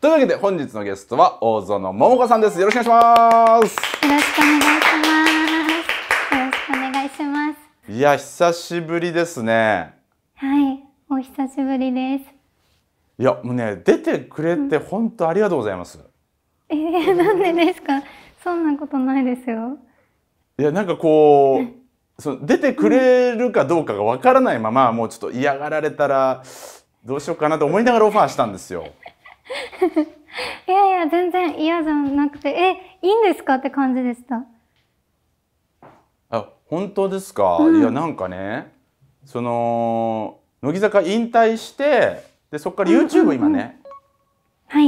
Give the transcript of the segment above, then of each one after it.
というわけで本日のゲストは大園桃子さんです。よろしくお願いします。よろしくお願いします。よろしくお願いします。いや、久しぶりですね。はい、お久しぶりです。いや、もうね、出てくれて本当ありがとうございます。えー、なんでですか。そんなことないですよ。いや、なんかこう。その出てくれるかどうかがわからないまま、もうちょっと嫌がられたらどうしようかなと思いながらオファーしたんですよ。いやいや、全然嫌じゃなくて、え、いいんですかって感じでした。あ、本当ですか、うん、いや、なんかね、その、乃木坂引退して、で、そこから YouTube 今ね、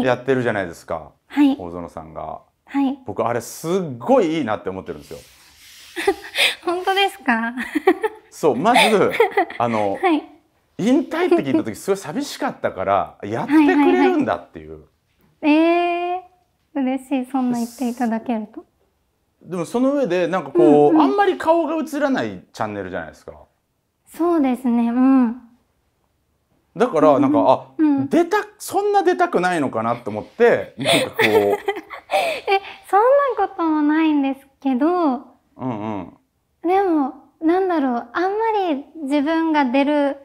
やってるじゃないですか。はい。大園さんが。はい。僕、あれ、すっごいいいなって思ってるんですよ。本当ですか そう、まず、あの、はい。引退って聞いた時すごい寂しかったからやってくれるんだっていう。はいはいはい、えー、嬉しいそんな言っていただけると。でもその上でなんかこう、うんうん、あんまり顔が映らないチャンネルじゃないですか。そうですね、うん。だからなんか、うん、あ、うん、出たそんな出たくないのかなと思ってなんかこう。えそんなこともないんですけど。うんうん。でもなんだろうあんまり自分が出る。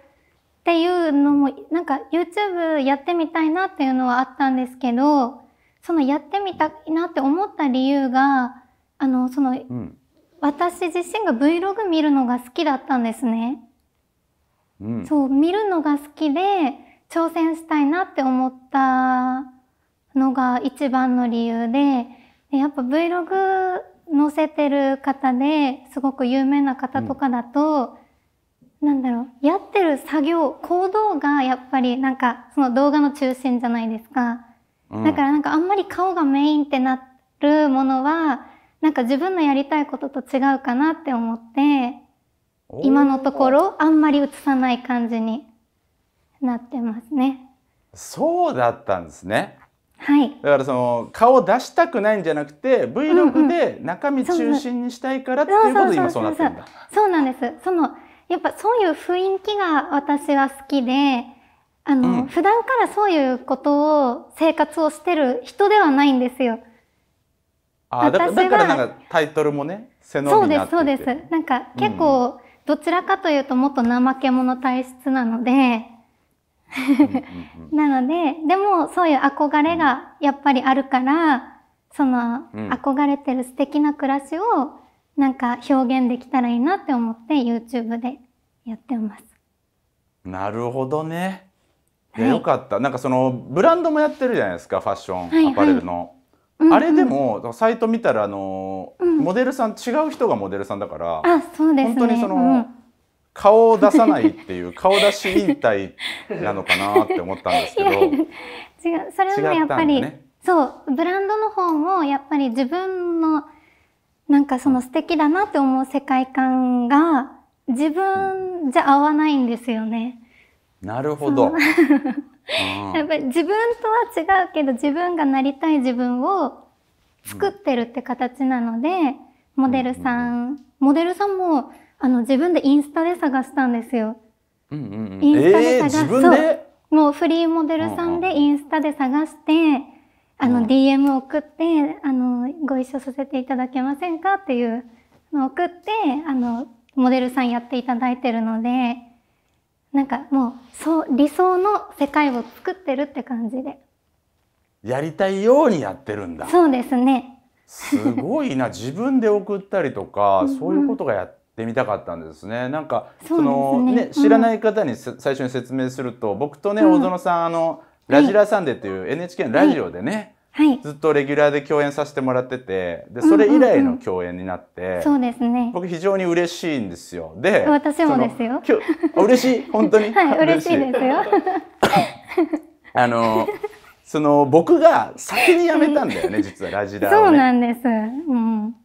っていうのも、なんか YouTube やってみたいなっていうのはあったんですけど、そのやってみたいなって思った理由が、あの、その、うん、私自身が Vlog 見るのが好きだったんですね。うん、そう、見るのが好きで挑戦したいなって思ったのが一番の理由で、でやっぱ Vlog 載せてる方ですごく有名な方とかだと、うんなんだろうやってる作業行動がやっぱりなんかその動画の中心じゃないですか、うん、だからなんかあんまり顔がメインってなるものはなんか自分のやりたいことと違うかなって思って今のところあんまり映さない感じになってますねそうだったんですねはい、だからその顔を出したくないんじゃなくて Vlog で中身中心にしたいからっていうことで今そうなってるんだそうなんですそのやっぱそういう雰囲気が私は好きで、あの、うん、普段からそういうことを、生活をしてる人ではないんですよ。ああ、だからなんかタイトルもね、背伸びになっててそうです、そうです。なんか結構、どちらかというともっと怠け者体質なので、なので、でもそういう憧れがやっぱりあるから、その、憧れてる素敵な暮らしをなんか表現できたらいいなって思って YouTube でやってます。なるほどね。はい、よかった。なんかそのブランドもやってるじゃないですか、ファッション、はいはい、アパレルの。うんうん、あれでもサイト見たらあの、うん、モデルさん違う人がモデルさんだから、あそうです、ね、本当にその、うん、顔を出さないっていう顔出し引退なのかなって思ったんですけど 違うそれはやっぱり、ね、そうブランドの方もやっぱり自分のなんかその素敵だなって思う世界観が自分じゃ合わないんですよね。なるほど。やっぱり自分とは違うけど自分がなりたい自分を作ってるって形なので、うん、モデルさん、うん、モデルさんもあの自分でインスタで探したんですよ。うんうんうん、インスタで探す、えー、もうフリーモデルさんでインスタで探して、あの DM を送ってあのご一緒させていただけませんかっていうのを送ってあのモデルさんやっていただいてるのでなんかもうそう理想の世界を作ってるって感じでやりたいようにやってるんだそうですねすごいな自分で送ったりとか、そういうことがやってみたかったんですねなんかそ、ね、のね、うん、知らない方に、最初に説明すると僕とね、うん、大園さんあのラジラサンデーっていう NHK のラジオでね、はい、ずっとレギュラーで共演させてもらっててでそれ以来の共演になって、うんうんうん、そうですね僕非常に嬉しいんですよで私もですよ嬉しい 本当にはい嬉しいですよあのその僕が先に辞めたんだよね実はラジラを、ね、そうなんです、うん、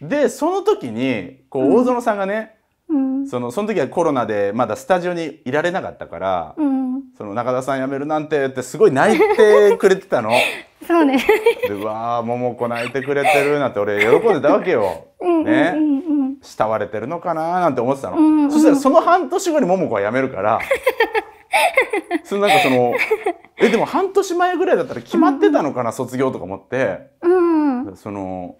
でその時にこう大園さんがね、そのその時はコロナでまだスタジオにいられなかったから、うん、その中田さん辞めるなんてってすごい泣いてくれてたの。そうね。でうわあ桃子泣いてくれてるなんて俺喜んでたわけよ。ね、うん慕われてるのかななんて思ってたの、うんうん、そしたらその半年後に桃子は辞めるから。そのなんかそのえでも半年前ぐらいだったら決まってたのかな、卒業とか思って、うん、その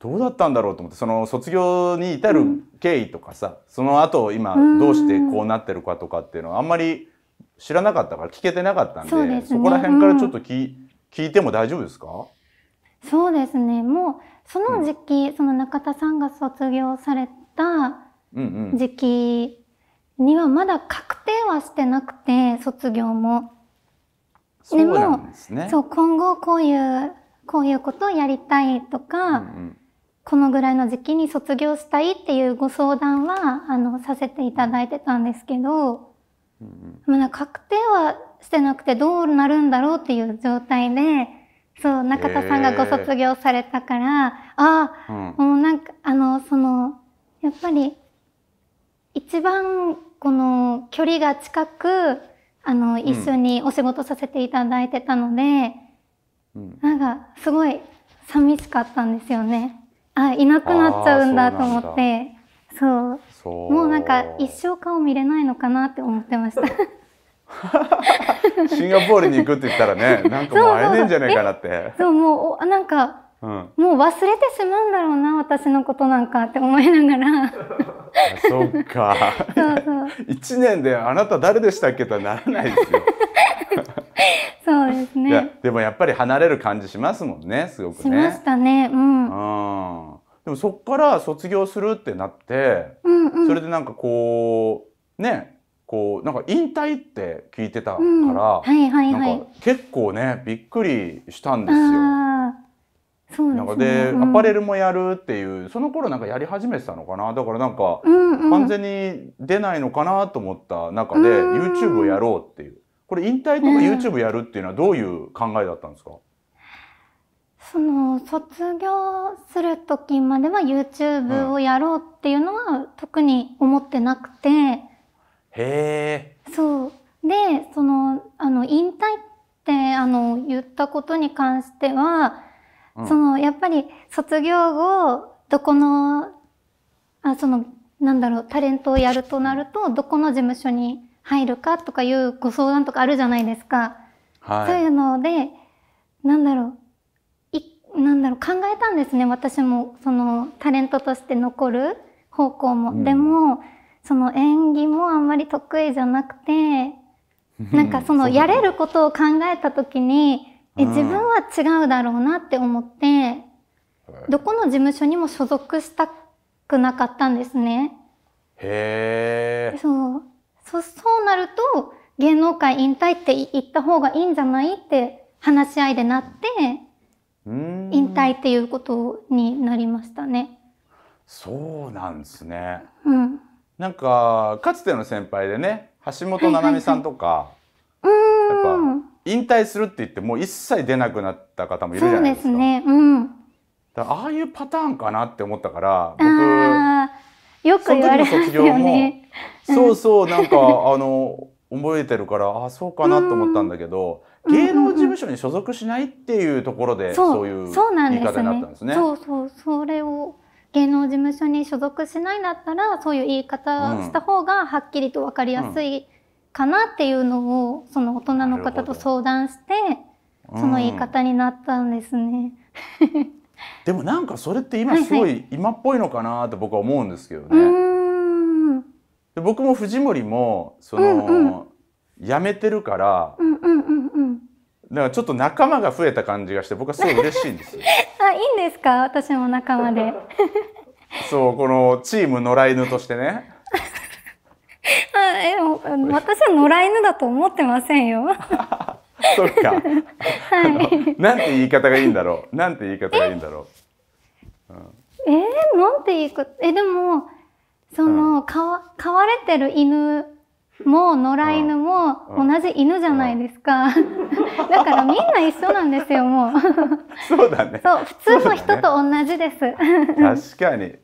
どうだったんだろうと思ってその卒業に至る経緯とかさ、うん、その後今どうしてこうなってるかとかっていうのはあんまり知らなかったから聞けてなかったんでそ、ね,、こら辺からちょっとき、うん、聞いても大丈夫ですかそうですねもうその時期、うん、その中田さんが卒業された時期にはまだ確定はしてなくて卒業も。そうで、ね、もそう今後こういうこういうことをやりたいとか、うんうんこのぐらいの時期に卒業したいっていうご相談はあのさせていただいてたんですけど、うんまあ、確定はしてなくてどうなるんだろうっていう状態でそう中田さんがご卒業されたから、えー、ああ、うん、もうなんかあのそのやっぱり一番この距離が近くあの一緒にお仕事させていただいてたので、うん、なんかすごい寂しかったんですよね。あいなくなっちゃうんだと思ってそうもうなんか一生顔見れないのかなって思ってました シンガポールに行くって言ったらねなんかもう会えねえんじゃないかなってそうもうなんかうん、もう忘れてしまうんだろうな私のことなんかって思いながらそっかそうそう1年で「あなた誰でしたっけ?」とはならないですよ。そうですねでもやっぱり離れる感じしますもんねすごくね。しましたね。うん、でもそっから卒業するってなって、うんうん、それでなんかこうねこうなんか引退って聞いてたから、うんはいはいはい、なんか結構ねびっくりしたんですよ。中で、アパレルもやるっていうその頃なんかやり始めてたのかなだからなんか、完全に出ないのかなと思った中で、YouTube をやろうっていうこれ引退とか YouTube やるっていうのはどういう考えだったんですか、その卒業する時までは YouTube をやろうっていうのは特に思ってなくて、へえそうでそのあの引退ってあの言ったことに関してはそのやっぱり卒業後どこのあそのなんだろうタレントをやるとなるとどこの事務所に入るかとかいうご相談とかあるじゃないですか。はい、というのでなんだろういなんだろう考えたんですね私もそのタレントとして残る方向も。うん、でもその演技もあんまり得意じゃなくて なんかそのやれることを考えた時にえ、自分は違うだろうなって思って、どこの事務所にも所属したくなかったんですね。へえ。そう。そ、そうなると、芸能界引退って言った方がいいんじゃないって話し合いでなって、引退っていうことになりましたね。そうなんですね。うん。なんか、かつての先輩でね、橋本七海さんとか、はいはいはい、やっぱ、引退するって言ってもう一切出なくなった方もいるじゃないですか。そうですね。うん。ああいうパターンかなって思ったから僕よく言われますよね。そうそうなんかあの覚えてるからああ、そうかなと思ったんだけど、芸能事務所に所属しないっていうところで、そういう言い方になったんですね。そうそう、それを芸能事務所に所属しないんだったらそういう言い方した方がはっきりとわかりやすい、うんかなっていうのをその大人の方と相談してその言い方になったんですね。でもなんかそれって今すごい今っぽいのかなって僕は思うんですけどね。はいはい、で僕も藤森もその、うんうん、辞めてるから、うんうんうんうん、だからちょっと仲間が増えた感じがして僕はすごい嬉しいんですよ。あいいんですか私も仲間で。そうこのチーム野良犬としてね。あえ私は野良犬だと思ってませんよ。そっか。はい。なんて言い方がいいんだろう。なんて言い方がいいんだろう。え、うん、えー、なんて言い方、え、でも、その、うん、かわ、飼われてる犬も野良犬も同じ犬じゃないですか。だからみんな一緒なんですよ、もう。そうだね。そう、普通の人と同じです。ね、確かに。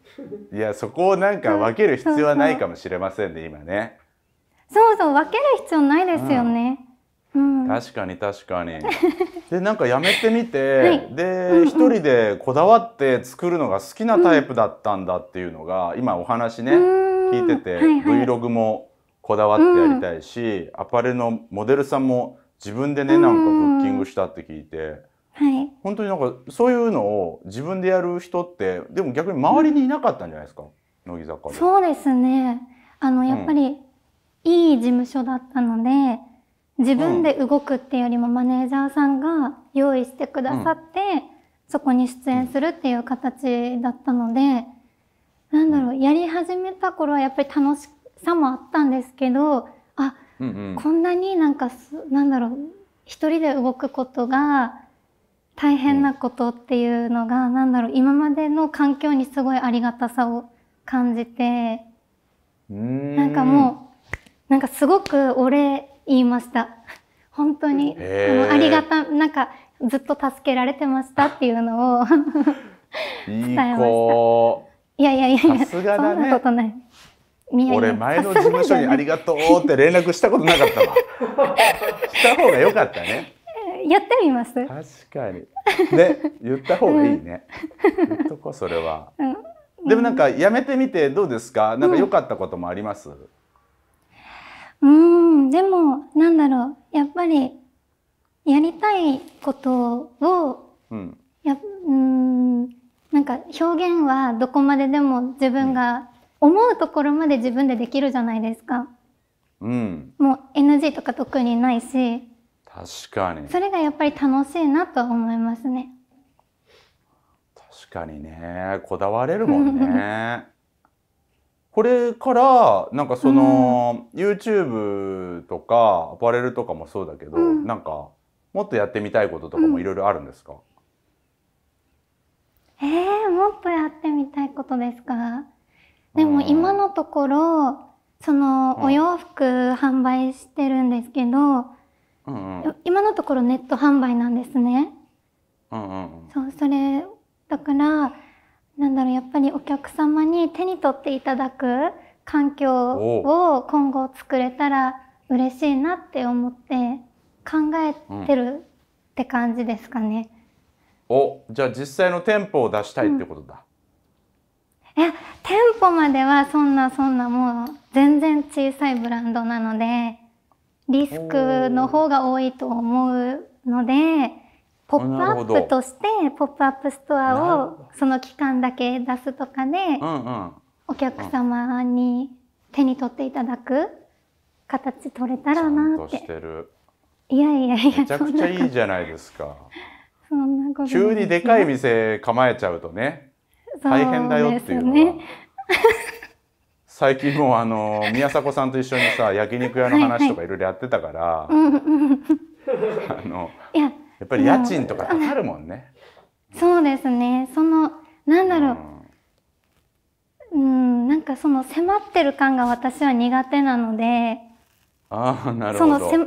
いや、そこをなんか分ける必要はないかもしれませんね、今ね。そうそう、分ける必要ないですよね。うん、確かに確かに。でなんかやめてみて、はい、で一、人でこだわって作るのが好きなタイプだったんだっていうのが、今お話ね聞いてて、はいはい、Vlog もこだわってやりたいし、うん、アパレルのモデルさんも自分でねなんかブッキングしたって聞いて、はい、本当になんかそういうのを自分でやる人ってでも逆に周りにいなかったんじゃないですか、うん、乃木坂で。そうですねあのやっぱり、いい事務所だったので自分で動くっていうよりもマネージャーさんが用意してくださって、そこに出演するっていう形だったので、なんだろう、やり始めた頃はやっぱり楽しさもあったんですけどあ、うんうん、こんなになんかすなんだろう一人で動くことが大変なことっていうのが、うん、なんだろう今までの環境にすごいありがたさを感じてんなんかもうなんかすごくお礼言いました本当にあのありがたなんかずっと助けられてましたっていうのを 伝えましたいやいやいやいや、そんなことない俺前の事務所にありがとうって連絡したことなかったわ した方が良かったねやってみます確かにね言った方がいいね、うん、言っとこそれは、うん、でもなんかやめてみてどうですかなんか良かったこともあります、うん、うんでもなんだろうやっぱりやりたいことを、うん、やうんなんか表現はどこまででも自分が、うん思うところまで自分でできるじゃないですか。うん、もう NG とか特にないし確かにそれがやっぱり楽しいなと思いますね確かにねこだわれるもんね これからなんかその、うん、YouTube とかアパレルとかもそうだけど、うん、なんかもっとやってみたいこととかもいろいろあるんですか、うん、えー、もっとやってみたいことですかでも今のところ、そのお洋服販売してるんですけど、うんうん、今のところネット販売なんですね。うんうん、そうそれだからなんだろうやっぱりお客様に手に取っていただく環境を今後作れたら嬉しいなって思って考えてるって感じですかね。うん、おじゃあ実際の店舗を出したいってことだ。いや店舗まではそんなそんなもう全然小さいブランドなのでリスクの方が多いと思うのでポップアップとしてポップアップストアをその期間だけ出すとかで、お客様に手に取っていただく形取れたらなっていやいやいやめちゃくちゃいいじゃないですかそんなこと急にでかい店構えちゃうとね大変だよっていうのは。最近もうあの 宮迫さんと一緒にさ焼肉屋の話とかいろいろやってたから、い、やっぱり家賃とかかかるもんね。そうですね。そのなんだろう。うん、なんかその迫ってる感が私は苦手なので、ああなるほど。その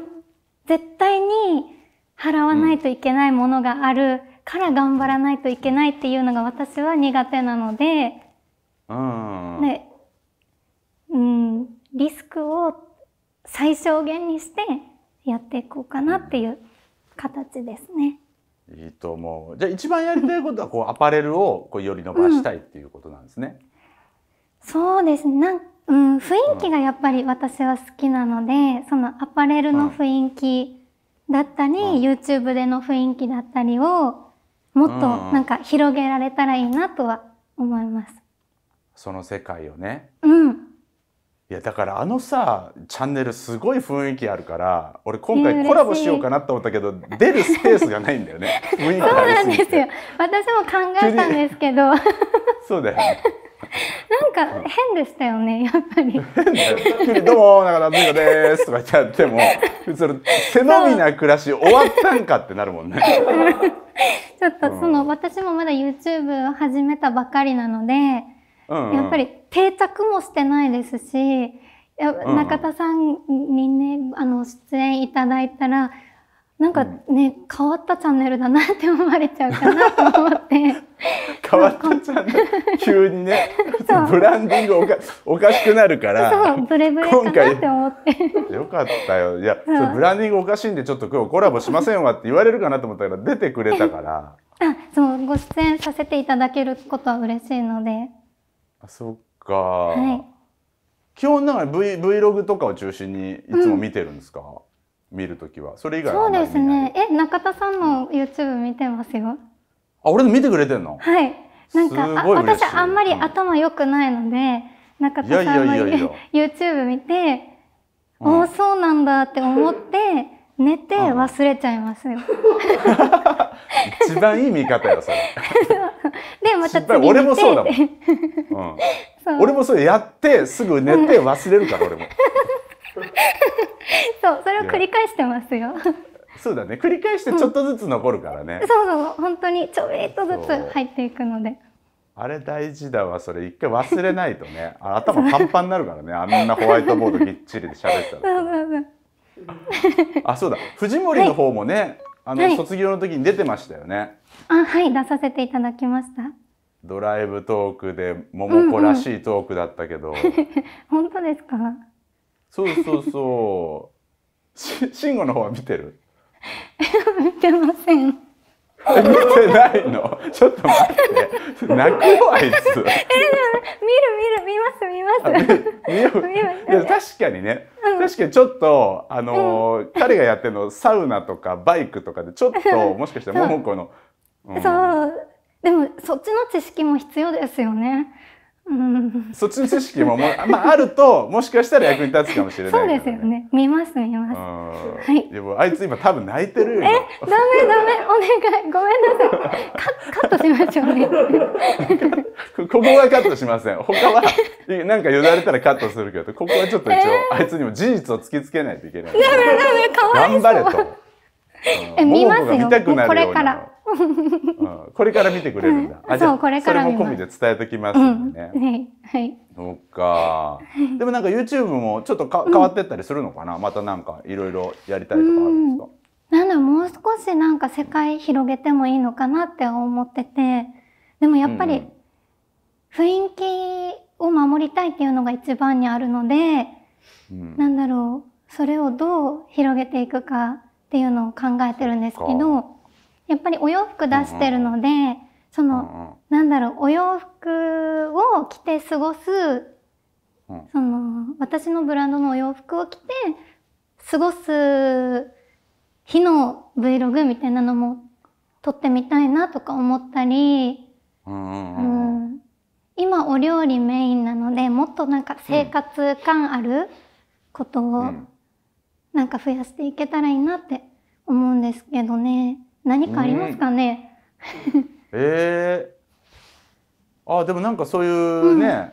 絶対に払わないといけないものがあるから頑張らないといけないっていうのが私は苦手なのでで、うん、リスクを最小限にしてやっていこうかなっていう形ですね。いいと思う。じゃあ一番やりたいことはこうアパレルをこうより伸ばしたいっていうことなんですね。うん、そうですね。うん、雰囲気がやっぱり私は好きなので、うん、そのアパレルの雰囲気だったり、うん、YouTube での雰囲気だったりをもっとなんか広げられたらいいなとは思います。その世界をね。うん。いやだからあのさチャンネルすごい雰囲気あるから俺今回コラボしようかなと思ったけど出るスペースがないんだよね 雰囲気そうなんですよ私も考えたんですけどそうだよねなんか変でしたよね、やっぱり。急どうも、だから、ずんですとかやっても、それ、背伸びな暮らし終わったんかってなるもんね。ちょっとその、うん、私もまだ YouTube を始めたばかりなので、うんうん、やっぱり定着もしてないですし、中田さんにね、あの、出演いただいたら、なんかね、うん、変わったチャンネルだなって思われちゃうかなと思って。変わったチャンネル 急にね、ブランディングおかおかしくなるから。ブレブレかなって思って。よかったよ。いや、ブランディングおかしいんでちょっと今日コラボしませんわって言われるかなと思ったから出てくれたから。あ、そう、ご出演させていただけることは嬉しいので。あ、そっか。はい。基本なんか V Vlog とかを中心にいつも見てるんですか、うん見るときはそれ以外そうですねえ中田さんの YouTube 見てますよあ俺の見てくれてんのはいなんか私あんまり頭良くないので、うん、中田さんのいやいやいやいや YouTube 見て、うん、おそうなんだって思って寝て忘れちゃいますよ、うん、一番いい見方よそれ でまた次俺もそうだもん、うん、俺もそうやってすぐ寝て忘れるから俺も そうそれを繰り返してますよ。そうだね繰り返してちょっとずつ残るからね。うん、そうそう本当にちょびっとずつ入っていくので。あれ大事だわそれ一回忘れないとね頭パンパンになるからねあんなホワイトボードぎっちりで喋ったら。あそうだ藤森の方もね、はい、あの、はい、卒業の時に出てましたよね。あはい出させていただきました。ドライブトークで桃子らしいトークだったけど。うんうん、本当ですか。そうそうそう。し、慎吾の方は見てる。見てません。見てないの。ちょっと待って。泣くよあいつ。見る見る見ます見ます。見よ見よ。確かにね。確かにちょっとあのー、彼がやってるのサウナとかバイクとかでちょっともしかしたら桃子の。う。うん、そうでもそっちの知識も必要ですよね。そっちの知識もも、まあ、あるともしかしたら役に立つかもしれない、ね、そうですよね見ます見ますはい。でもあいつ今多分泣いてるよえダメダメお願いごめんなさいカットしましょうね ここはカットしません他はなんかよだれたらカットするけどここはちょっと一応、えー、あいつにも事実を突きつけないといけないダメダメかわいそう頑張れと、え見ますよこれからこれから見てくれるんだ。うあじゃあこれからそれも込みで伝えときますでね。うん、はいそっか。でもなんか YouTube もちょっとか、変わってったりするのかな。またなんかいろいろやりたいとかあるんですか。なんだもう少しなんか世界広げてもいいのかなって思ってて、でもやっぱり雰囲気を守りたいっていうのが一番にあるので、うん、なんだろう、それをどう広げていくかっていうのを考えてるんですけど、やっぱりお洋服出してるので、うんその、うんなんだろう、お洋服を着て過ごす、うん、その、私のブランドのお洋服を着て過ごす日の Vlog みたいなのも撮ってみたいなとか思ったり、うん、うん、今お料理メインなので、もっとなんか生活感あることを、なんか増やしていけたらいいなって思うんですけどね。何かありますかね。ええー、あでもなんかそういうね、うん、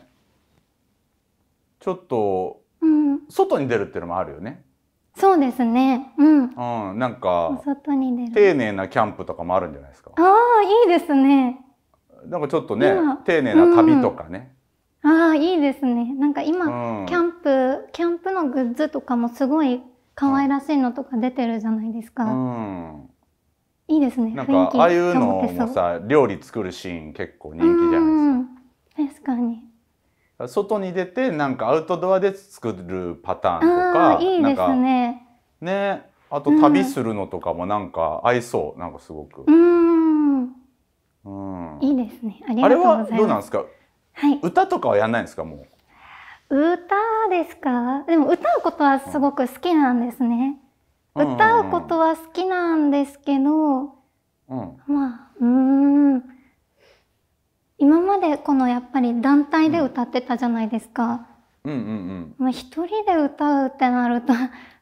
ちょっと、うん、外に出るっていうのもあるよね。そうですね。うん。うん、なんか外に出る丁寧なキャンプとかもあるんじゃないですか。ああいいですね。なんかちょっとね丁寧な旅とかね。うん、ああいいですね。なんか今、うん、キャンプキャンプのグッズとかもすごい可愛らしいのとか出てるじゃないですか。うんいいですねなんかああいうのもさ料理作るシーン結構人気じゃないですか確かに外に出てなんかアウトドアで作るパターンとかいいですねねあと旅するのとかもなんか合いそう、なんかすごくうんうんいいですねあれはどうなんですか、はい、歌とかはやらないんですかもう歌ですかでも歌うことはすごく好きなんですね、歌うことは好きなんですけど、うん、まあうん今までこのやっぱり団体で歌ってたじゃないですか。うんうんうんまあ、一人で歌うってなると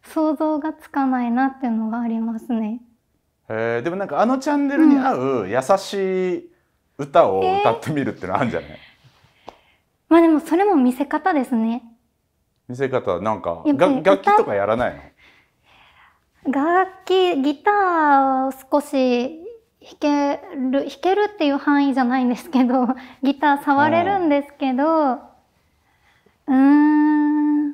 想像がつかないなっていうのがありますね。えー、でもなんかあのチャンネルに合う優しい歌を歌ってみるってのあるんじゃない、えー、まあでもそれも見せ方ですね。見せ方なんか楽器とかやらないの楽器ギターを少し弾ける弾けるっていう範囲じゃないんですけど ギター触れるんですけどうん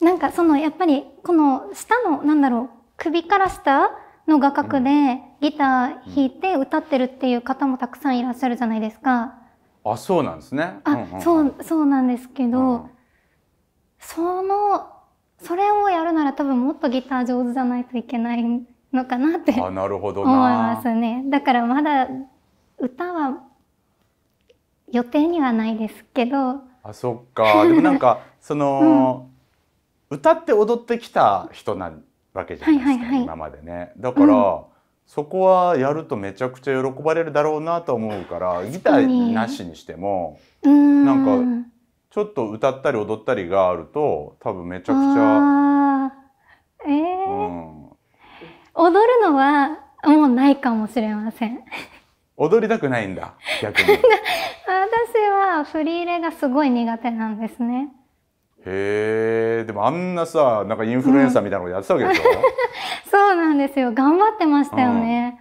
なんかそのやっぱりこの下のなんだろう首から下の画角でギター弾いて歌ってるっていう方もたくさんいらっしゃるじゃないですか。あそうなんですね。あ、うんうん、そうそうなんですけど、うん、そのそれをやるなら多分もっとギター上手じゃないといけないのかなってあなるほど思いますねだからまだ歌は予定にはないですけどあそっかでもなんか その、うん、歌って踊ってきた人なわけじゃないですか、はいはいはい、今までねだから、うんそこはやるとめちゃくちゃ喜ばれるだろうなと思うからギターなしにしてもなんかちょっと歌ったり踊ったりがあると多分めちゃくちゃ。えー、うん、踊るのはもうないかもしれません。踊りたくないんだ逆に 私は振り入れがすごい苦手なんですねへえでもあんなさなんかインフルエンサーみたいなこやってたわけでしょ、うん、そうなんですよ頑張ってましたよね、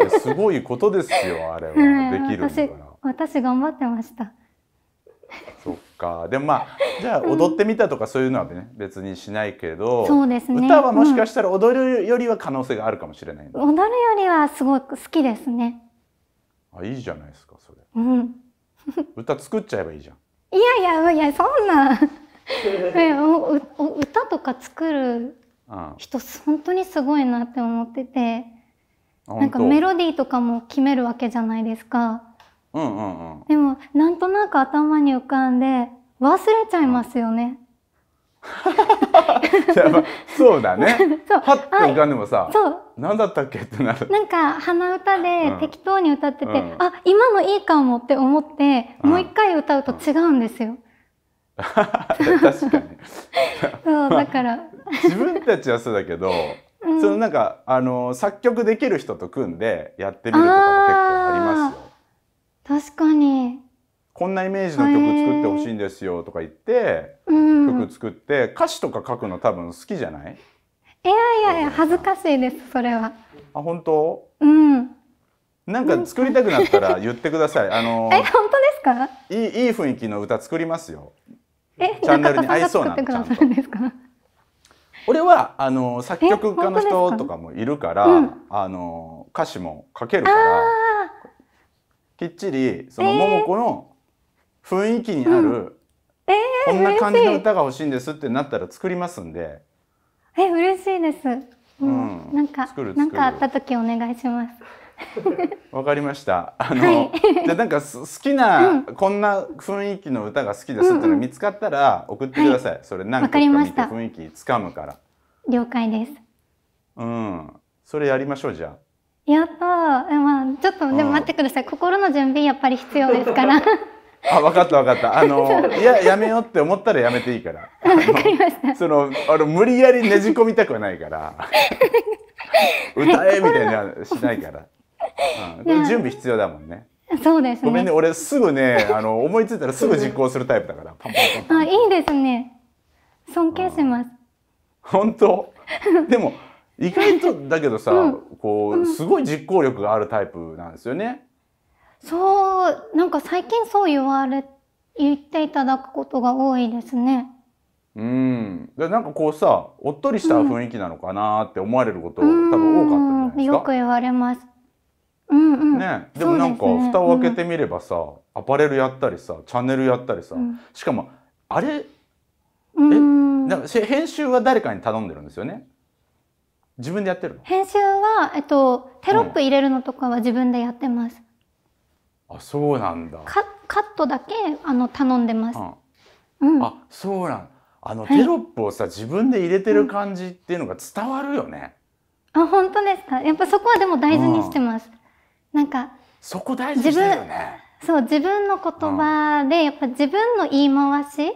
うん、すごいことですよあれは、ね、できるんだから私頑張ってましたそっかでもまあじゃあ踊ってみたとかそういうのはね、うん、別にしないけどそうです、ね、歌はもしかしたら踊るよりは可能性があるかもしれない、うん、踊るよりはすごく好きですねあいいじゃないですかそれ、うん、歌作っちゃえばいいじゃんいやいやいやそんな 歌とか作る人、うん、本当にすごいなって思っててなんかメロディーとかも決めるわけじゃないですかうんうんうん、でもなんとなく頭に浮かんで忘れちゃいますよね。や ばそうだね。そう。はっと浮かんでもさ、そう。何だったっけってなる。なんか鼻歌で適当に歌ってて、うん、あ今のいいかもって思って、うん、もう一回歌うと違うんですよ。確かに。そうだから。自分たちはそうだけど、うん、そのなんかあの作曲できる人と組んでやってみるとかも結構ありますよ。確かに。こんなイメージの曲作ってほしいんですよとか言って、うん、曲作って歌詞とか書くの多分好きじゃないいやいやいや恥ずかしいですそれは。あ本当？うん。なんか作りたくなったら言ってください。あのえ本当ですか？いいいい雰囲気の歌作りますよ。えチャンネルに合いそうな俺はあの作曲家の人とかもいるから、うあの歌詞も書けるから。きっちりその桃子の雰囲気にある、えー、こんな感じの歌が欲しいんですってなったら作りますんで。え嬉しいです。うん、うん、なんかなんかあった時お願いします。わかりました。あの、はい、じゃなんか好きな、うん、こんな雰囲気の歌が好きですっての見つかったら送ってください。うんうん、それ何曲か見て雰囲気つかむから。了解です。うん、それやりましょうじゃあ。やったまあ、ちょっとでも待ってください、心の準備やっぱり必要ですから あ分かった分かったあの いややめようって思ったらやめていいから分かりましたそのあの無理やりねじ込みたくはないから 歌えみたいにはしないから、うん、準備必要だもんねそうです、ね、ごめんね俺すぐねあの思いついたらすぐ実行するタイプだからパンパンパンあいいですね尊敬します、ん、本当でも意外とだけどさ、うん、こうすごい実行力があるタイプなんですよね。そうなんか最近そう言われ言っていただくことが多いですね。うん、でなんかこうさおっとりした雰囲気なのかなって思われること、うん、多分多かったじゃないですか。よく言われます。うんうん、ね、でもなんか蓋を開けてみればさ、うん、アパレルやったりさチャンネルやったりさ、うん、しかもあれえなんか編集は誰かに頼んでるんですよね。自分でやってる編集は、えっと、テロップ入れるのとかは自分でやってます。うん、あ、そうなんだ。カカットだけあの頼んでます。うん、うん、あ、そうなん。あの、はい、テロップをさ自分で入れてる感じっていうのが伝わるよね。うん、あ、本当ですか。やっぱそこはでも大事にしてます。なんかそこ大事にしてるよね。そう自分の言葉で、やっぱ自分の言い回し、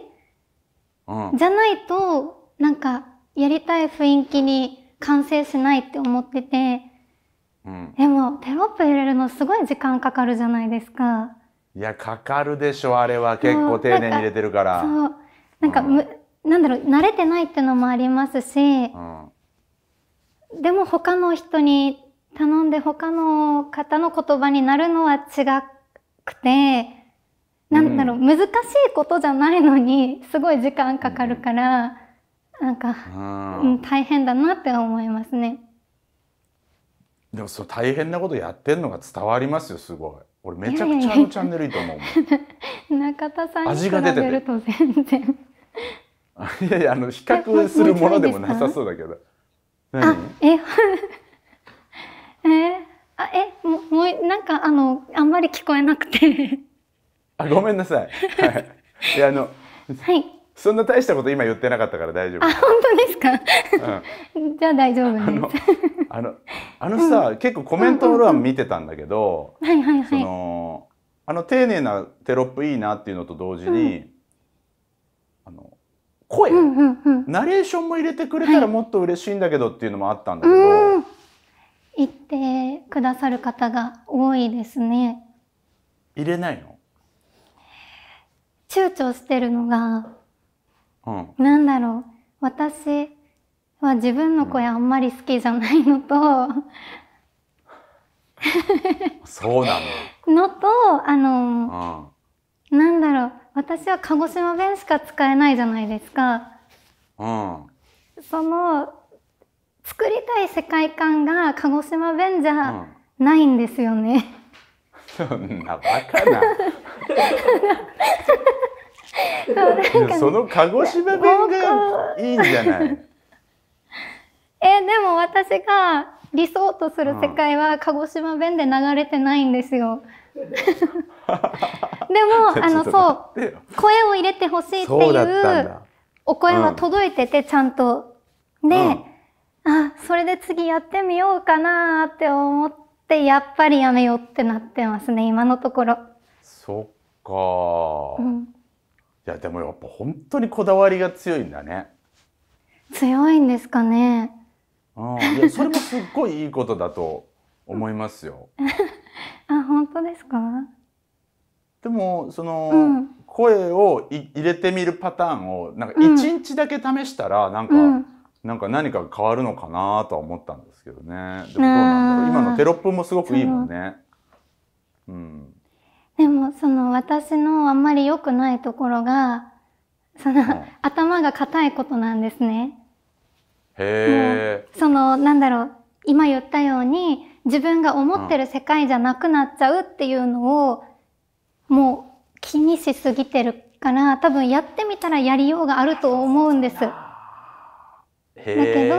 じゃないとなんかやりたい雰囲気に。完成しないって思ってて、うん、でもテロップ入れるのすごい時間かかるじゃないですか。いやかかるでしょあれは結構丁寧に入れてるから。そうなんかむ、うん、なんだろう慣れてないっていうのもありますし、うん、でも他の人に頼んで他の方の言葉になるのは違くてなんだろう、うん、難しいことじゃないのにすごい時間かかるから。なんか、うん、大変だなって思いますねでもそう大変なことやってんのが伝わりますよすごい俺めちゃくちゃのチャンネルいいと思う中田さんに比べると全然 いやいやあの比較するものでもなさそうだけどあええー、あえも もうなんかあのあんまり聞こえなくてあごめんなさい、はい、いやあのはいそんな大したこと今言ってなかったから大丈夫。あ、本当ですか。うん、じゃあ大丈夫あの、あの、あのさ、うん、結構コメント欄見てたんだけど、うんうんうん、はいはいはい。その、あの丁寧なテロップいいなっていうのと同時に、うん、あの、声、うんうんうん、ナレーションも入れてくれたらもっと嬉しいんだけどっていうのもあったんだけど、はい、言ってくださる方が多いですね。入れないの躊躇してるのがうん、なんだろう私は自分の声あんまり好きじゃないのとそうなの のとあの、うん、なんだろう私は鹿児島弁しか使えないじゃないですか。うん、その作りたい世界観が鹿児島弁じゃないんですよね。うん、そんなバカな。その鹿児島弁がいいんじゃない えでも私が理想とする世界は鹿児島弁で流れてないんですよ。でもあのそう声を入れてほしいっていうお声は届いてて、ちゃんと。で、うん、あそれで次やってみようかなって思ってやっぱりやめようってなってますね今のところ。そっか、うんいやでもやっぱ本当にこだわりが強いんだね。強いんですかね。あん、いやそれもすっごいいいことだと思いますよ。あ本当ですか。でもその、うん、声をい入れてみるパターンをなんか一日だけ試したら、うなんか、うん、なんか何か変わるのかなとは思ったんですけどね。でもどうなんだろう。今のテロップもすごくいいもんね。うん。でもその私のあんまり良くないところがその、う頭が硬いことなんですね。へえ。そのなんだろう今言ったように自分が思ってる世界じゃなくなっちゃうっていうのを、うん、もう気にしすぎてるから多分やってみたらやりようがあると思うんです。だけど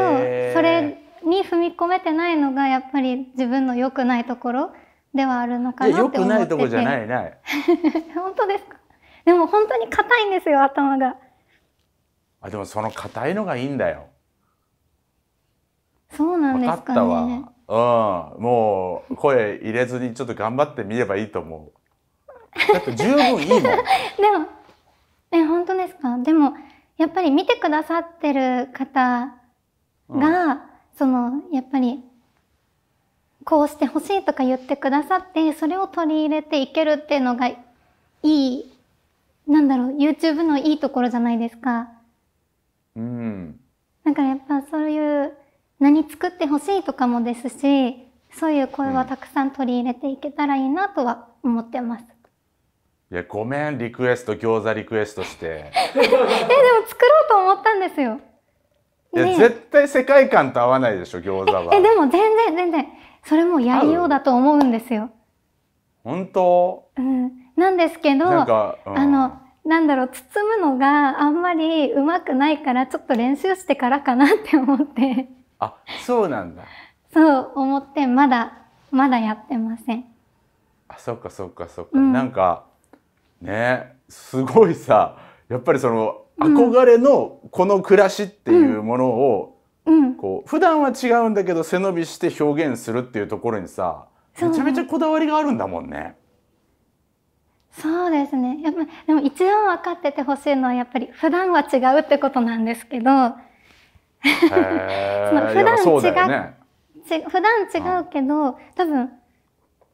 それに踏み込めてないのがやっぱり自分の良くないところではあるのかなって思ってて。とこじゃないない。本当ですか。でも本当に硬いんですよ頭が。あでもその硬いのがいいんだよ。そうなんですか、ね、分かったわ。うん、もう声入れずにちょっと頑張ってみればいいと思う。だって十分いいもん。でもえ本当ですか。でもやっぱり見てくださってる方が、うん、そのやっぱりこうしてほしいとか言ってくださってそれを取り入れていけるっていうのがいいなんだろう YouTube のいいところじゃないですか。うん、だからやっぱそういう何作ってほしいとかもですしそういう声はたくさん取り入れていけたらいいなとは思ってます。うん、いやごめんリクエスト餃子リクエストしてえでも作ろうと思ったんですよ、ね、いや絶対世界観と合わないでしょ餃子はえでも全然全然それもやりようだと思うんですよ。本当、うん、なんですけど、うん、あのなんだろう包むのがあんまりうまくないからちょっと練習してからかなって思ってあそうなんだそう思ってまだまだやってませんあそっかそっかそっか、うん、なんかねすごいさやっぱりその憧れのこの暮らしっていうものをうん、こう普段は違うんだけど背伸びして表現するっていうところにさめちゃめちゃこだわりがあるんだもんね。そうですね。やっぱでも一番分かっててほしいのはやっぱり普段は違うってことなんですけど、その普段違う、ね、ち普段違うけど、うん、多分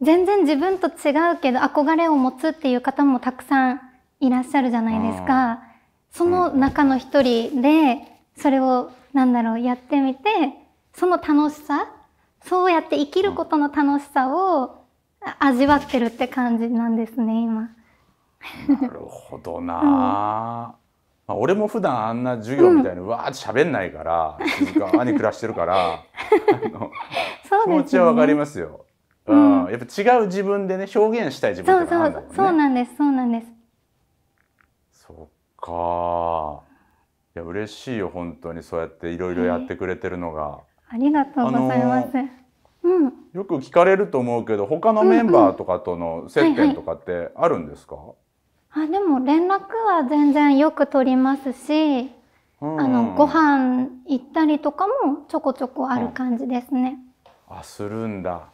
全然自分と違うけど憧れを持つっていう方もたくさんいらっしゃるじゃないですか。うん、その中の一人でそれをなんだろうやってみてその楽しさそうやって生きることの楽しさを味わってるって感じなんですね今。なるほどな、うん、まあ、俺も普段あんな授業みたいに、うん、わーって喋んないから静かに暮らしてるから 気持ちはわかりますよ、うん、やっぱ違う自分でね表現したい自分、ね、そうそうそうなんですそうなんですそっかや嬉しいよ本当にそうやっていろいろやってくれてるのが。ありがとうございます。うん、よく聞かれると思うけど他のメンバーとかとの接点とかってあるんですか、あでも連絡は全然よく取りますし、うん、あのご飯行ったりとかもちょこちょこある感じですね。うん、あするんだ、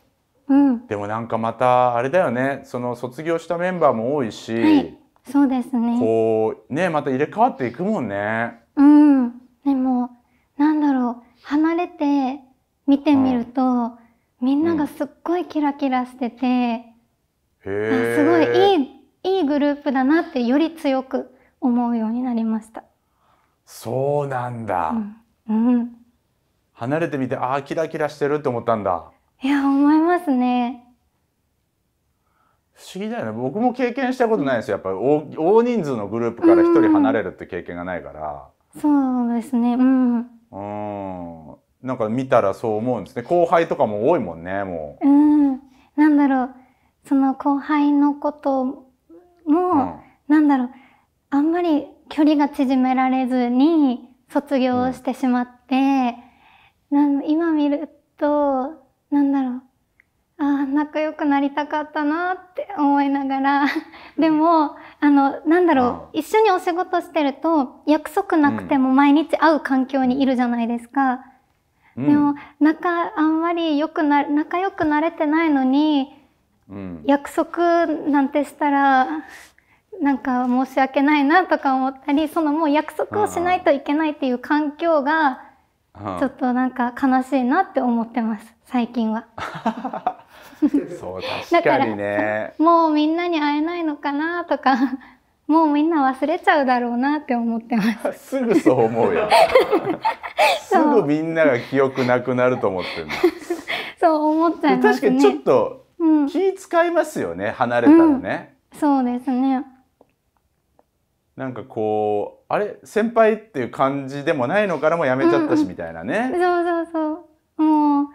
うん、でもなんかまたあれだよねその卒業したメンバーも多いし、はい、そうですねこうねまた入れ替わっていくもんね。うん。でも、なんだろう、離れて見てみると、みんながすっごいキラキラしてて、へーすごいいい、いいグループだなってより強く思うようになりました。そうなんだ。うん。離れてみて、ああ、キラキラしてるって思ったんだ。いや、思いますね。不思議だよね。僕も経験したことないですよ。やっぱり大大人数のグループから一人離れるって経験がないから。そうですね。うん。うん。なんか見たらそう思うんですね。後輩とかも多いもんね、もう。うん。なんだろう。その後輩のことも、うん、なんだろう。あんまり距離が縮められずに卒業してしまって、うん、なん今見ると、なんだろう。くなりたかったなって思いながら、でも、あの、なんだろう、一緒にお仕事してると、約束なくても毎日会う環境にいるじゃないですか。うん、でも、仲、あんまり良くな、仲良くなれてないのに、うん、約束なんてしたら、なんか申し訳ないなとか思ったり、そのもう約束をしないといけないっていう環境が、ちょっとなんか悲しいなって思ってます、最近は。そう確かにねもうみんなに会えないのかなとか もうみんな忘れちゃうだろうなって思ってます すぐそう思うよすぐみんなが記憶なくなると思ってるそう思っちゃいますね確かにちょっと気使いますよね、うん、離れたらね、うん、そうですねなんかこうあれ先輩っていう感じでもないのからもやめちゃったしみたいなね、うん、そうそうそうもう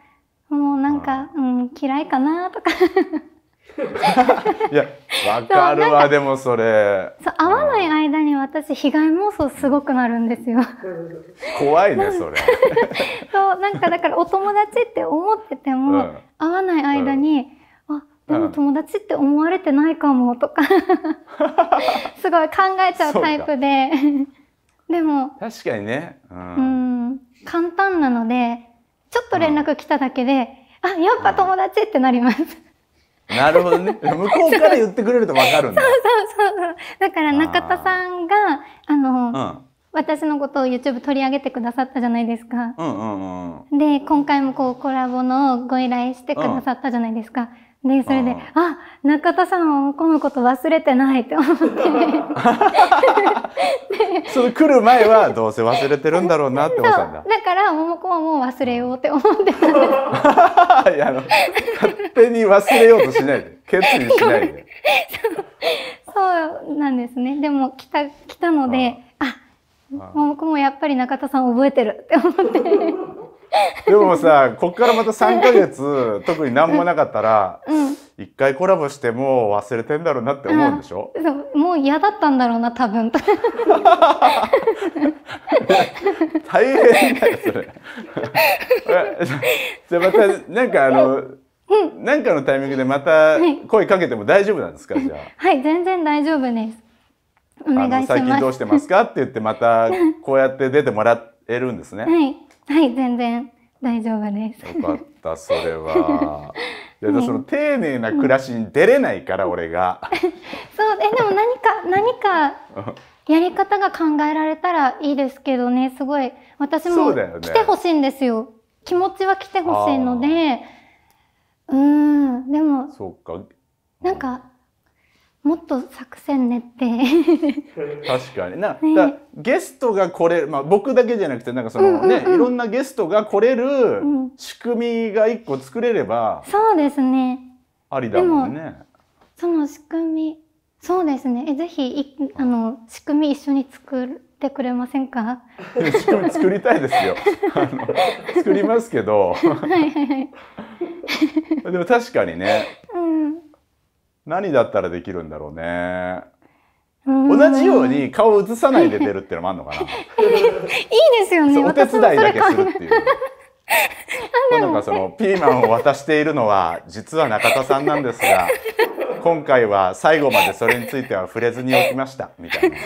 もうなんか、うん、嫌いかなとかいやわかるわでもそれそう会わない間に私被害妄想すごくなるんですよ怖いねそれ そうなんかだからお友達って思ってても、うん、会わない間に、うん、あでも友達って思われてないかもとか すごい考えちゃうタイプででも確かにね、うん、うん簡単なのでちょっと連絡来ただけで、あ、やっぱ友達ってなります。なるほどね。向こうから言ってくれるとわかるんだ。そうそうそう。だから中田さんが、あの、うん私のことを YouTube 取り上げてくださったじゃないですか。うんうんうん、で今回もこうコラボのご依頼してくださったじゃないですか。うんで、それで、あ中田さんを込のこと忘れてないって思って その来る前はどうせ忘れてるんだろうなって思ったんだ。だから、ももこはもう忘れようって思ってたんです。いや、あの、勝手に忘れようとしないで。決意しないで。そうなんですね。でも、来た、来たので、あ、あももこもやっぱり中田さん覚えてるって思って。でもさこっからまた3か月特に何もなかったら、一、うん、回コラボしてもう忘れてんだろうなって思うんでしょ、うん、もう嫌だったんだろうな多分大変だよそれじゃあまたなんかあの何、ん、かのタイミングでまた声かけても大丈夫なんですかじゃあはい全然大丈夫ですお願いします最近どうしてますかって言ってまたこうやって出てもらえるんですねはいはい全然大丈夫です。よかったそれは。いやその丁寧な暮らしに出れないから、俺が。そうえでも何か何かやり方が考えられたらいいですけどねすごい私も来てほしいんですよ、ね、気持ちは来てほしいのでうんでもそうかなんかもっと作戦練って 確かにな、ね、ゲストが来れる、まあ、僕だけじゃなくてなんかそのね、うんうんうん、いろんなゲストが来れる仕組みが一個作れれば、うん、そうですねありだもんねその仕組みそうですねえぜひいあの仕組み一緒に作ってくれませんか仕組み作りたいですよ あの作りますけどはいはいはい でも確かにね何だったらできるんだろうね。同じように顔を映さないで出るっていうのもあるのかな。いいですよね。お手伝いだけするっていう。なんかそのピーマンを渡しているのは実は中田さんなんですが、今回は最後までそれについては触れずにおきましたみたいな。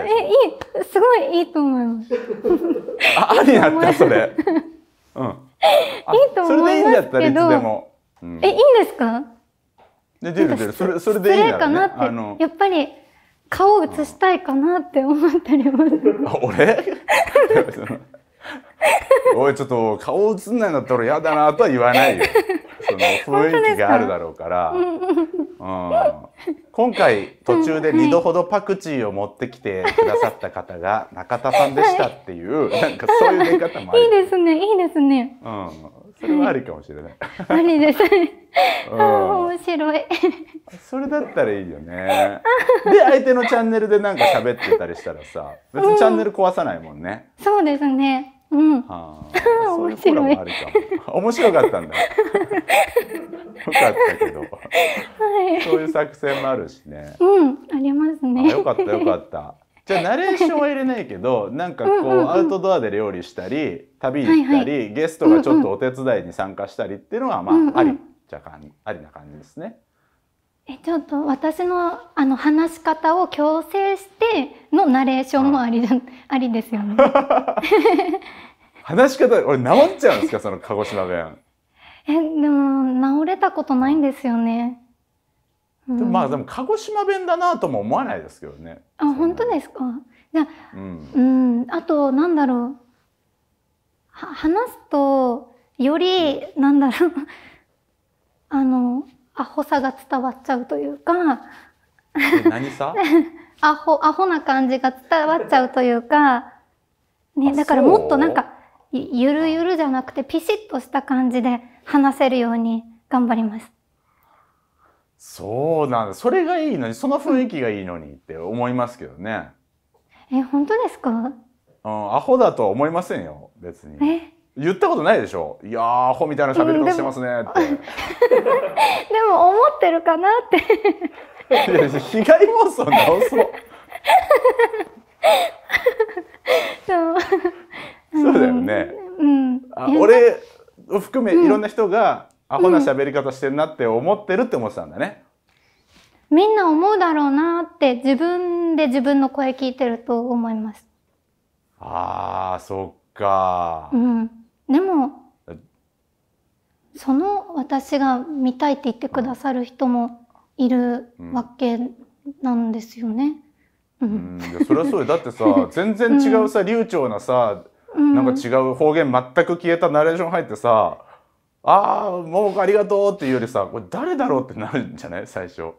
えいいすごいいいと思います。あありだったそれ。うん。いいと思いますけど。それでいいんだったらいつでも。うん、えいいんですか？で出る出るそれそれでいいんだろう、ね、かなってやっぱり顔を写したいかなって思ったりもあ俺 おいちょっと顔写んないんだったら嫌だなとは言わないよ その雰囲気があるだろうから、うん、今回途中で2度ほどパクチーを持ってきてくださった方が中田さんでしたっていう、はい、なんかそういう出方もある いいですねいいですね、うんそれはありかもしれない。ありです。面白い。それだったらいいよね。で、相手のチャンネルでなんか喋ってたりしたらさ、別にチャンネル壊さないもんね。うん、そうですね。うん。はあ、面白い。面白かったんだ。よかったけど。はい。そういう作戦もあるしね。うん、ありますね。よかったよかった。じゃあナレーションは入れないけどなんかこう,、アウトドアで料理したり旅行ったり、ゲストがちょっとお手伝いに参加したりっていうのはまあ、ありじゃかんありな感じですね。えちょっと私のあの話し方を強制してのナレーションもあり,、ありですよね。話し方俺治っちゃうんですかその鹿児島弁。えでも治れたことないんですよね。うん、まあでも鹿児島弁だなとも思わないですけどね。あ本当ですかじゃあ、うん、うん、あとなんだろう話すとより、なんだろう あのアホさが伝わっちゃうというか何さ アホアホな感じが伝わっちゃうというか、ね、だからもっとなんかゆるゆるじゃなくてピシッとした感じで話せるように頑張ります。そうなんだそれがいいのにその雰囲気がいいのにって思いますけどねえ本当ですかうんアホだとは思いませんよ別に言ったことないでしょいやアホみたいな喋り方してますねって、でも思ってるかなっていや被害妄想直そうそうそうだよね、うん、あ俺を含めいろんな人が、アホな喋り方してんなって思ってるって思ってたんだね、うん、みんな思うだろうなって自分で自分の声聞いてると思いますあーそっかうんでもその私が見たいって言ってくださる人もいるわけなんですよね。うん、うん、それはそうよだってさ 全然違うさ、流暢なさ、うなんか違う方言全く消えたナレーション入ってさ、ああ桃子ありがとうっていうよりさこれ誰だろうってなるんじゃない最初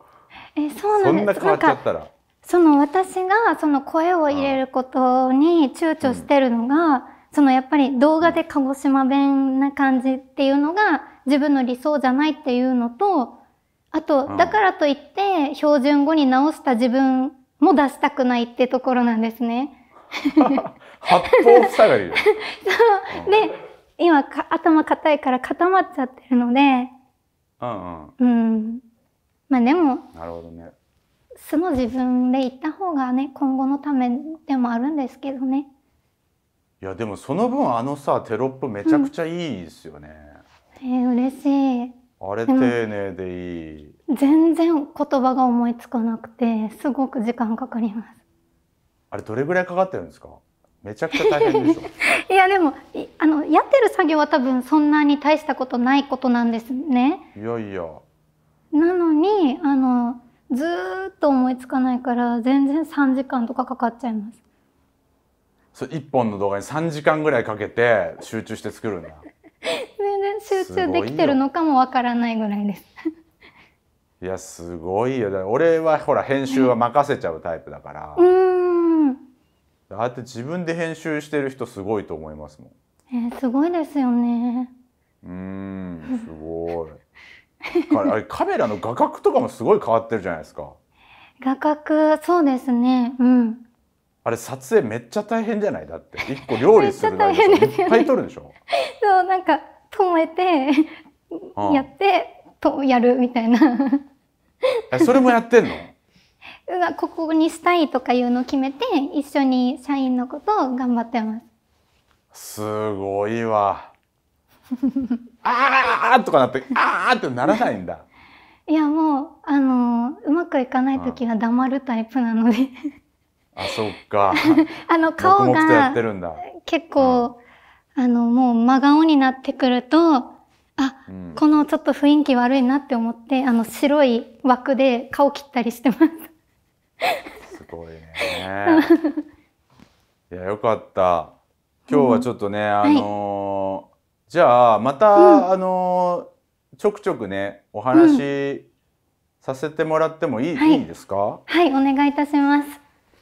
えそうなんですそんな変わっちゃったらその私がその声を入れることに躊躇してるのが、うん、そのやっぱり動画で鹿児島弁な感じっていうのが自分の理想じゃないっていうのとあと、だからといって標準語に直した自分も出したくないってところなんですね。八方塞がり そうで今か頭硬いから固まっちゃってるのでうんうんうんまあでもなるほどね素の自分で行った方がね今後のためでもあるんですけどねいやでもその分あのさテロップめちゃくちゃいいですよね、うん、えー、嬉しいあれ丁寧でいい全然言葉が思いつかなくてすごく時間かかりますあれどれぐらいかかってるんですかめちゃくちゃ大変でしょ いやでもあのやってる作業は多分そんなに大したことないことなんですねいやいやなのにあのずっと思いつかないから全然3時間とかかかっちゃいますそれ1本の動画に3時間ぐらいかけて集中して作るんだ 全然集中できてるのかもわからないぐらいですいやすごいよ俺はほら編集は任せちゃうタイプだからうんああって自分で編集してる人すごいと思いますもん。えー、すごいですよね。うん、すごい。あれカメラの画角とかもすごい変わってるじゃないですか。画角、そうですね。うん。あれ撮影めっちゃ大変じゃないだって一個料理するだけで、ね、いっぱい撮るでしょ。そうなんか止めてやってとやるみたいな。えそれもやってんの？うわここにしたいとかいうのを決めて一緒に社員のことを頑張ってますすごいわ ああとかなってああってならないんだいやもうあのうまくいかない時は黙るタイプなのであそっか あの顔が結構、うん、あのもう真顔になってくるとあ、うん、このちょっと雰囲気悪いなって思って、あの白い枠で顔切ったりしてます。すごいね。いや、よかった。今日はちょっとね、うん、あのーじゃあ、また、うん、あのー、ちょくちょくね、お話、させてもらってもいい、うんはい、いいですか。はい、お願いいたします。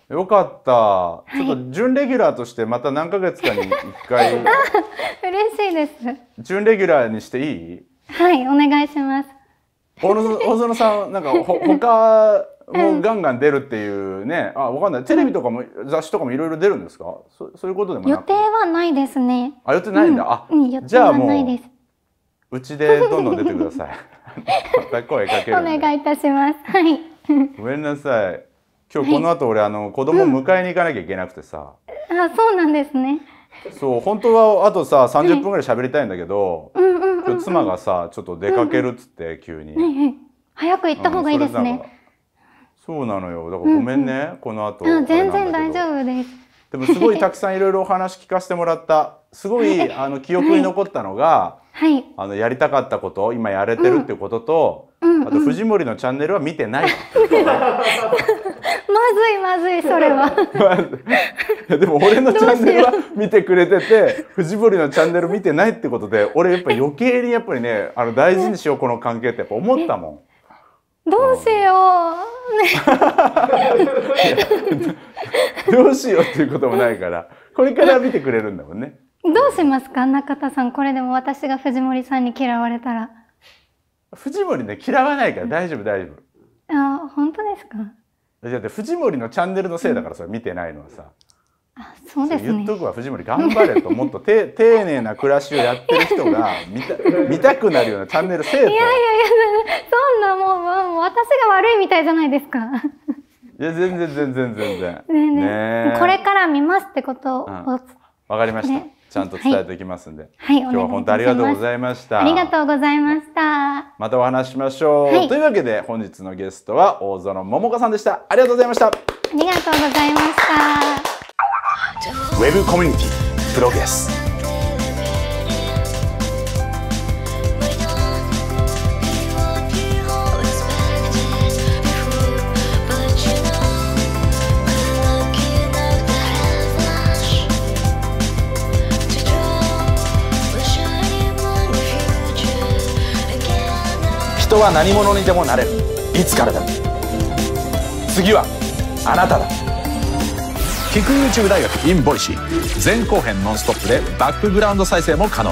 よかった、ちょっと準レギュラーとしてまた何ヶ月かに一回 嬉しいです準レギュラーにしていいはいお願いします大園さんなんかほ他もうガンガン出るっていうね、あ、わかんない。テレビとかも、雑誌とかもいろいろ出るんですか。そそういうことでも予定はないですね。あ、予定ないんだ。あ、うん、予定はなうちでどんどん出てください。また声かける、お願いいたします。はい。ごめんなさい。今日この後、俺、あの、子供迎えに行かなきゃいけなくてさ。うん、あ、そうなんですね。そう、本当はあとさ、三十分ぐらい喋りたいんだけど。今日妻がさ、ちょっと出かけるっつって、急に。早く行った方がいいですね。そうなのよだからごめんね、うんうん、この後全然大丈夫ですでもすごいたくさんいろいろお話聞かせてもらったすごいあの記憶に残ったのが、はい、あのやりたかったこと今やれてるっていうことと、うんうん、あと藤森のチャンネルは見てない まずいまずいそれは でも俺のチャンネルは見てくれてて藤森のチャンネル見てないってことで俺やっぱ余計にやっぱりねあの大事にしようこの関係ってやっぱ思ったもん。どうしよう。どうしようっていうこともないから、これから見てくれるんだもんね。どうしますか中田さん、これでも私が藤森さんに嫌われたら。藤森ね、嫌わないから大丈夫大丈夫。あ、本当ですかだって藤森のチャンネルのせいだからさ、見てないのはさ。あそうです、ね、言っとくわ藤森頑張れともっとて 丁寧な暮らしをやってる人が見た見たくなるようなチャンネルせえといやいやいやそんなもうもう私が悪いみたいじゃないですかいや全然全然全然ねねねこれから見ますってことをわ、うん、かりましたちゃんと伝えていきますんで、はい、はい、今日は本当ありがとうございましたありがとうございましたまたお話しましょう、はい、というわけで本日のゲストは大園桃香さんでしたありがとうございましたありがとうございましたウェブコミュニティプロゲス人は何者にでもなれるいつからでも次はあなただキク YouTube 大学 in ボイシー前後編ノンストップでバックグラウンド再生も可能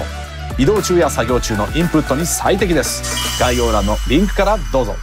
移動中や作業中のインプットに最適です概要欄のリンクからどうぞ